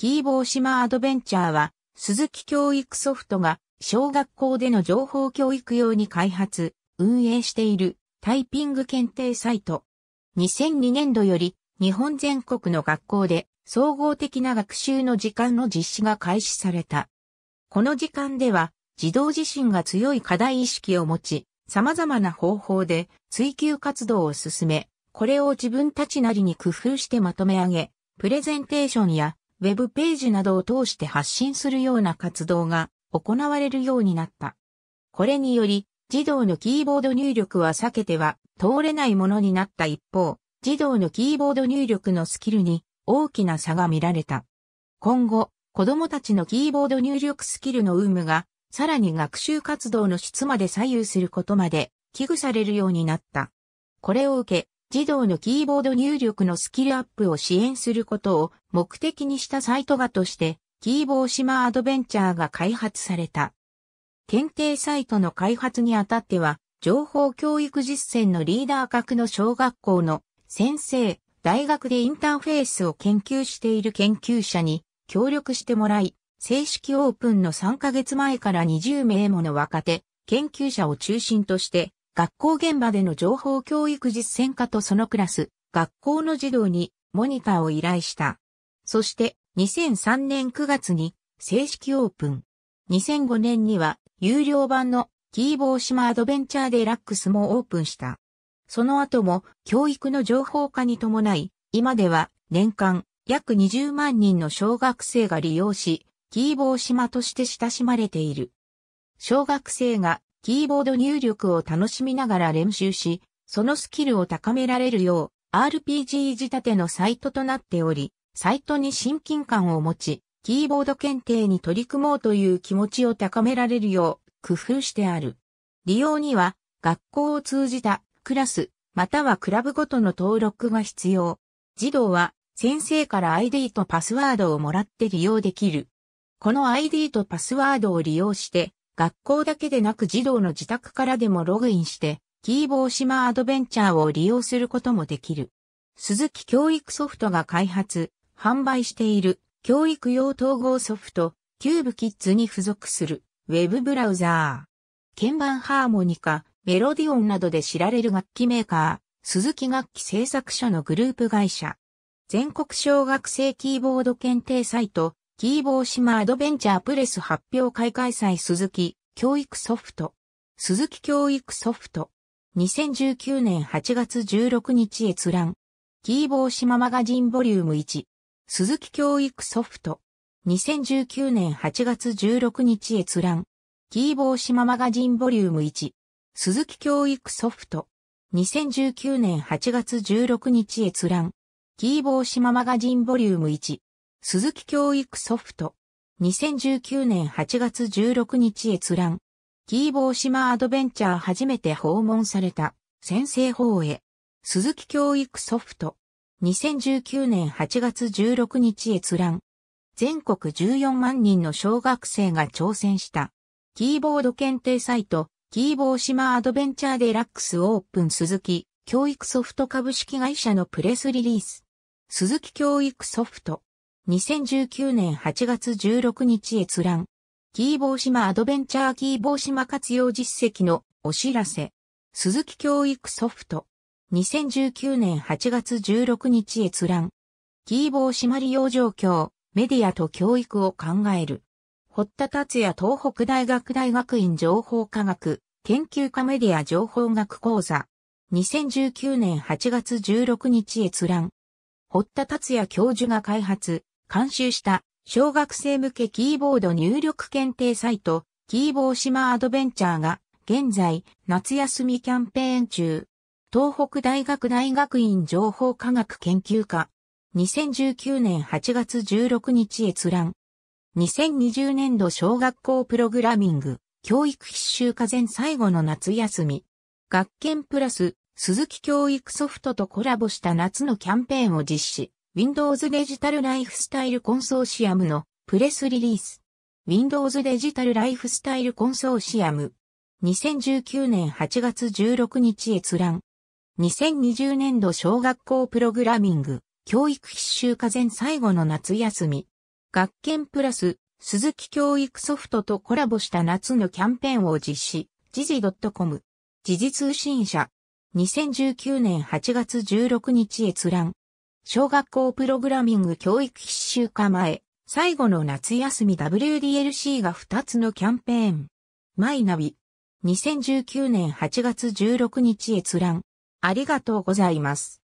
キーボー島アドベンチャーは、鈴木教育ソフトが小学校での情報教育用に開発、運営しているタイピング検定サイト。2002年度より日本全国の学校で総合的な学習の時間の実施が開始された。この時間では児童自身が強い課題意識を持ち、様々な方法で追求活動を進め、これを自分たちなりに工夫してまとめ上げ、プレゼンテーションやウェブページなどを通して発信するような活動が行われるようになった。これにより、児童のキーボード入力は避けては通れないものになった一方、児童のキーボード入力のスキルに大きな差が見られた。今後、子供たちのキーボード入力スキルの有無が、さらに学習活動の質まで左右することまで危惧されるようになった。これを受け、児童のキーボード入力のスキルアップを支援することを目的にしたサイトがとして、キーボーシマアドベンチャーが開発された。検定サイトの開発にあたっては、情報教育実践のリーダー格の小学校の先生、大学でインターフェースを研究している研究者に協力してもらい、正式オープンの3ヶ月前から20名もの若手、研究者を中心として学校現場での情報教育実践家とそのクラス、学校の児童にモニターを依頼した。そして2003年9月に正式オープン。2005年には有料版のキーボー島アドベンチャーデラックスもオープンした。その後も教育の情報化に伴い、今では年間約20万人の小学生が利用し、キーボー島として親しまれている。小学生がキーボード入力を楽しみながら練習し、そのスキルを高められるよう、RPG 仕立てのサイトとなっており、サイトに親近感を持ち、キーボード検定に取り組もうという気持ちを高められるよう工夫してある。利用には学校を通じたクラスまたはクラブごとの登録が必要。児童は先生から ID とパスワードをもらって利用できる。この ID とパスワードを利用して学校だけでなく児童の自宅からでもログインして、キーボー島アドベンチャーを利用することもできる。鈴木教育ソフトが開発、販売している教育用統合ソフト、キューブキッズに付属するウェブブラウザー。鍵盤ハーモニカ、メロディオンなどで知られる楽器メーカー、鈴木楽器製作所のグループ会社。全国小学生キーボード検定サイト、キーボー島アドベンチャープレス発表会開催鈴木教育ソフト。鈴木教育ソフト。2019年8月16日閲覧。キーボー島マガジンボリューム1。鈴木教育ソフト。2019年8月16日閲覧。キーボー島マガジンボリューム1。鈴木教育ソフト。2019年8月16日閲覧。キーボー島マガジンボリューム1。鈴木教育ソフト。2019年8月16日閲覧。キーボー島アドベンチャー初めて訪問された。先生法へ。鈴木教育ソフト。2019年8月16日閲覧。全国14万人の小学生が挑戦した。キーボード検定サイト、キーボー島アドベンチャーデラックスオープン鈴木教育ソフト株式会社のプレスリリース。鈴木教育ソフト。2019年8月16日閲覧。キーボー島アドベンチャーキーボー島活用実績のお知らせ。鈴木教育ソフト。2019年8月16日閲覧。キーボー島利用状況、メディアと教育を考える。堀田達也東北大学大学院情報科学研究科メディア情報学講座。2019年8月16日閲覧。堀田達也教授が開発、監修した小学生向けキーボード入力検定サイト、キーボー島アドベンチャーが現在夏休みキャンペーン中。東北大学大学院情報科学研究科。2019年8月16日閲覧。2020年度小学校プログラミング教育必修課前最後の夏休み。学研プラス鈴木教育ソフトとコラボした夏のキャンペーンを実施。Windows デジタルライフスタイルコンソーシアムのプレスリリース。Windows デジタルライフスタイルコンソーシアム。2019年8月16日閲覧。2020年度小学校プログラミング、教育必修課前最後の夏休み。学研プラス、鈴木教育ソフトとコラボした夏のキャンペーンを実施。時事 .com。時事通信社。2019年8月16日閲覧。小学校プログラミング教育必修化前、最後の夏休み WDLC が2つのキャンペーン。マイナビ。2019年8月16日閲覧。ありがとうございます。